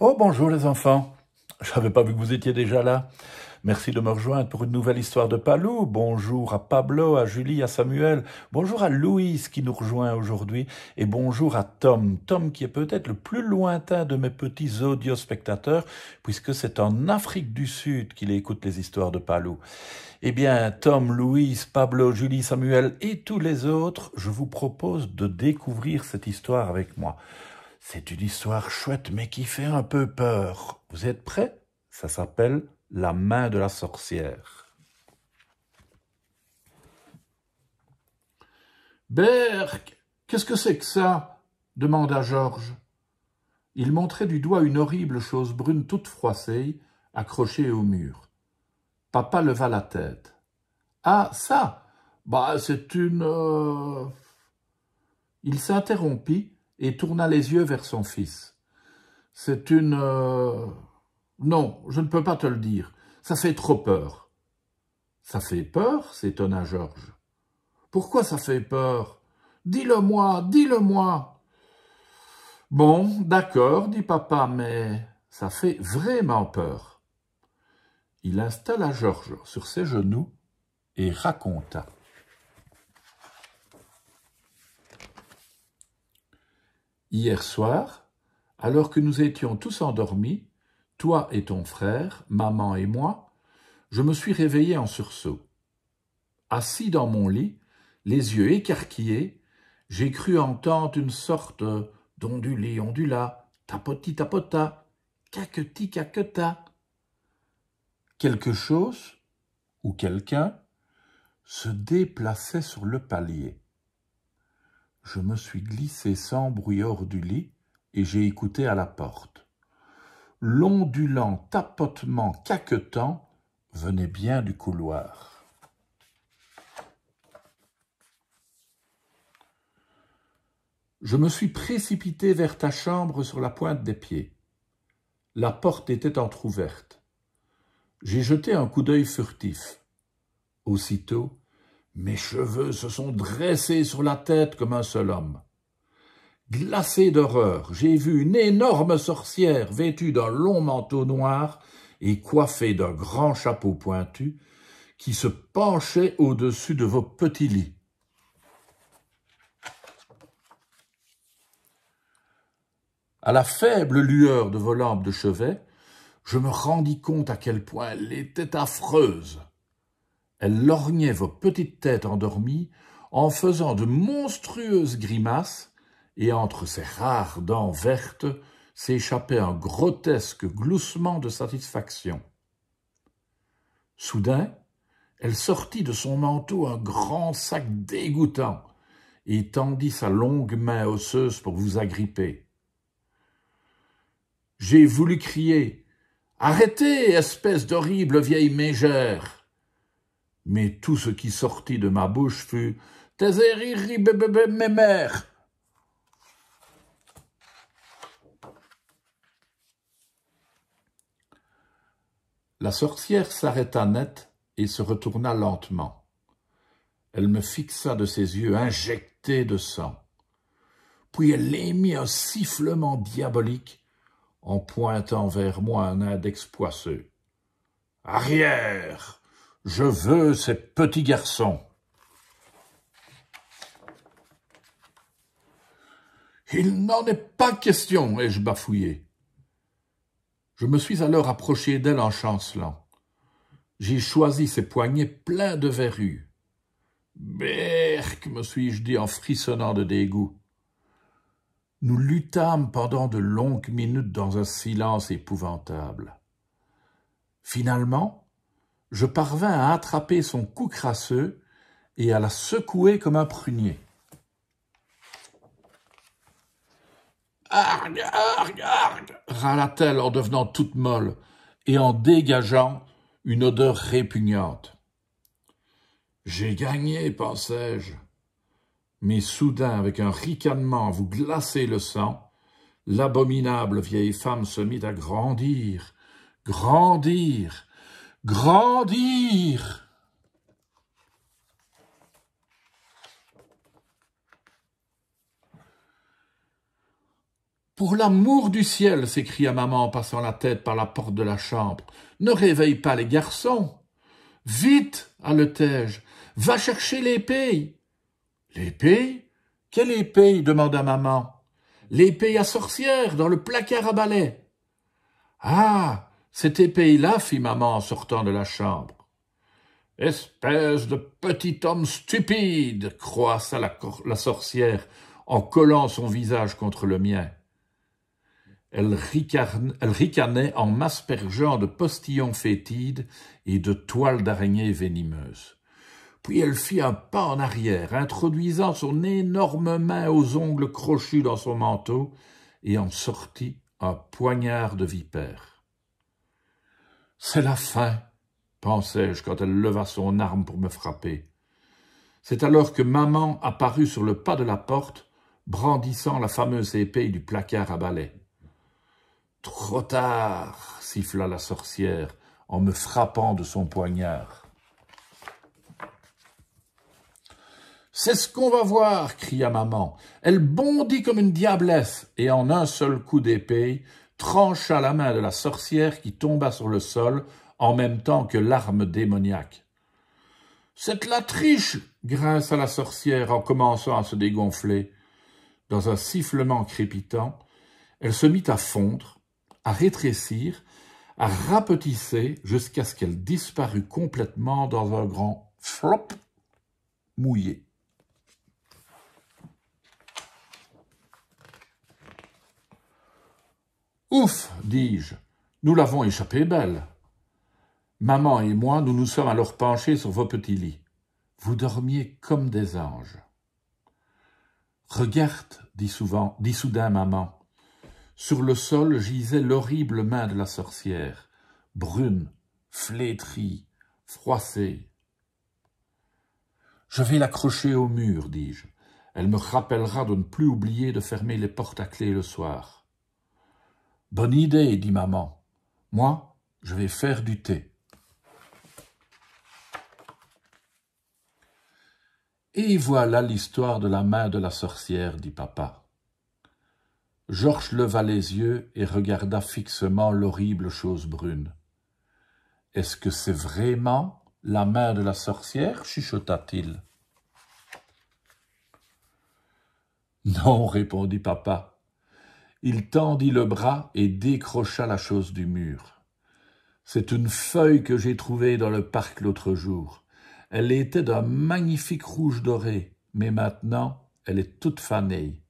Oh bonjour les enfants, je n'avais pas vu que vous étiez déjà là. Merci de me rejoindre pour une nouvelle histoire de Palou. Bonjour à Pablo, à Julie, à Samuel. Bonjour à Louise qui nous rejoint aujourd'hui. Et bonjour à Tom. Tom qui est peut-être le plus lointain de mes petits audiospectateurs puisque c'est en Afrique du Sud qu'il écoute les histoires de Palou. Eh bien, Tom, Louise, Pablo, Julie, Samuel et tous les autres, je vous propose de découvrir cette histoire avec moi. C'est une histoire chouette mais qui fait un peu peur. Vous êtes prêts Ça s'appelle La main de la sorcière. Berk, qu'est-ce que c'est que ça demanda Georges. Il montrait du doigt une horrible chose brune toute froissée, accrochée au mur. Papa leva la tête. Ah, ça Bah, c'est une. Euh Il s'interrompit et tourna les yeux vers son fils. C'est une... Euh, non, je ne peux pas te le dire. Ça fait trop peur. Ça fait peur s'étonna Georges. Pourquoi ça fait peur Dis-le-moi, dis-le-moi. Bon, d'accord, dit papa, mais ça fait vraiment peur. Il installa Georges sur ses genoux et raconta. Hier soir, alors que nous étions tous endormis, toi et ton frère, maman et moi, je me suis réveillé en sursaut. Assis dans mon lit, les yeux écarquillés, j'ai cru entendre une sorte d'ondulé ondula, tapoti tapota, cacoti cacota. Quelque chose, ou quelqu'un, se déplaçait sur le palier je me suis glissé sans bruit hors du lit et j'ai écouté à la porte. L'ondulant tapotement caquetant venait bien du couloir. Je me suis précipité vers ta chambre sur la pointe des pieds. La porte était entr'ouverte. J'ai jeté un coup d'œil furtif. Aussitôt, mes cheveux se sont dressés sur la tête comme un seul homme. Glacé d'horreur, j'ai vu une énorme sorcière vêtue d'un long manteau noir et coiffée d'un grand chapeau pointu qui se penchait au-dessus de vos petits lits. À la faible lueur de vos lampes de chevet, je me rendis compte à quel point elle était affreuse. Elle lorgnait vos petites têtes endormies en faisant de monstrueuses grimaces, et entre ses rares dents vertes s'échappait un grotesque gloussement de satisfaction. Soudain, elle sortit de son manteau un grand sac dégoûtant et tendit sa longue main osseuse pour vous agripper. J'ai voulu crier Arrêtez, espèce d'horrible vieille mégère mais tout ce qui sortit de ma bouche fut mes mère La sorcière s'arrêta net et se retourna lentement. Elle me fixa de ses yeux injectés de sang. Puis elle émit un sifflement diabolique en pointant vers moi un index poisseux. Arrière je veux ces petits garçons. Il n'en est pas question, ai-je bafouillé. Je me suis alors approché d'elle en chancelant. J'ai choisi ses poignets pleins de verrues. Berk, me suis-je dit en frissonnant de dégoût. Nous luttâmes pendant de longues minutes dans un silence épouvantable. Finalement, je parvins à attraper son cou crasseux et à la secouer comme un prunier. Argue, argue, râla-t-elle en devenant toute molle et en dégageant une odeur répugnante. J'ai gagné, pensai-je. Mais soudain, avec un ricanement vous glacer le sang, l'abominable vieille femme se mit à grandir, grandir, grandir. Pour l'amour du ciel, s'écria maman en passant la tête par la porte de la chambre, ne réveille pas les garçons. Vite, haletai-je, va chercher l'épée. L'épée Quelle épée demanda maman. L'épée à sorcière dans le placard à balai. Ah « Cet épée-là, fit maman en sortant de la chambre. Espèce de petit homme stupide, croassa la, sorcière en collant son visage contre le mien. Elle, elle ricanait en m'aspergeant de postillons fétides et de toiles d'araignées venimeuses. Puis elle fit un pas en arrière, introduisant son énorme main aux ongles crochus dans son manteau, et en sortit un poignard de vipère. C'est la fin, pensai-je quand elle leva son arme pour me frapper. C'est alors que maman apparut sur le pas de la porte, brandissant la fameuse épée du placard à balai. Trop tard, siffla la sorcière en me frappant de son poignard. C'est ce qu'on va voir, cria maman. Elle bondit comme une diablesse, et en un seul coup d'épée, trancha la main de la sorcière qui tomba sur le sol en même temps que l'arme démoniaque. Cette la triche grinça la sorcière en commençant à se dégonfler. Dans un sifflement crépitant, elle se mit à fondre, à rétrécir, à rapetisser jusqu'à ce qu'elle disparût complètement dans un grand flop mouillé. Ouf dis-je, nous l'avons échappé belle. Maman et moi, nous nous sommes alors penchés sur vos petits lits. Vous dormiez comme des anges. Regarde, dit, souvent, dit soudain maman. Sur le sol gisait l'horrible main de la sorcière, brune, flétrie, froissée. Je vais l'accrocher au mur, dis-je. Elle me rappellera de ne plus oublier de fermer les portes à clé le soir. Bonne idée, dit maman. Moi, je vais faire du thé. Et voilà l'histoire de la main de la sorcière, dit papa. Georges leva les yeux et regarda fixement l'horrible chose brune. Est-ce que c'est vraiment la main de la sorcière chuchota-t-il. Non, répondit papa, il tendit le bras et décrocha la chose du mur. C'est une feuille que j'ai trouvée dans le parc l'autre jour. Elle était d'un magnifique rouge doré, mais maintenant elle est toute fanée.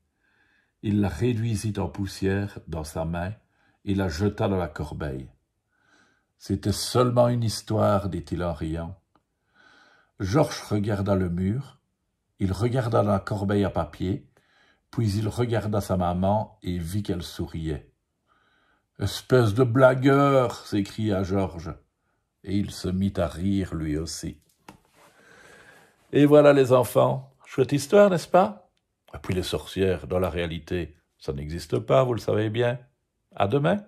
Il la réduisit en poussière dans sa main et la jeta dans la corbeille. C'était seulement une histoire, dit-il en riant. Georges regarda le mur, il regarda la corbeille à papier, puis il regarda sa maman et vit qu'elle souriait. Espèce de blagueur s'écria Georges. Et il se mit à rire lui aussi. Et voilà les enfants. Chouette histoire, n'est-ce pas Et puis les sorcières, dans la réalité, ça n'existe pas, vous le savez bien. À demain.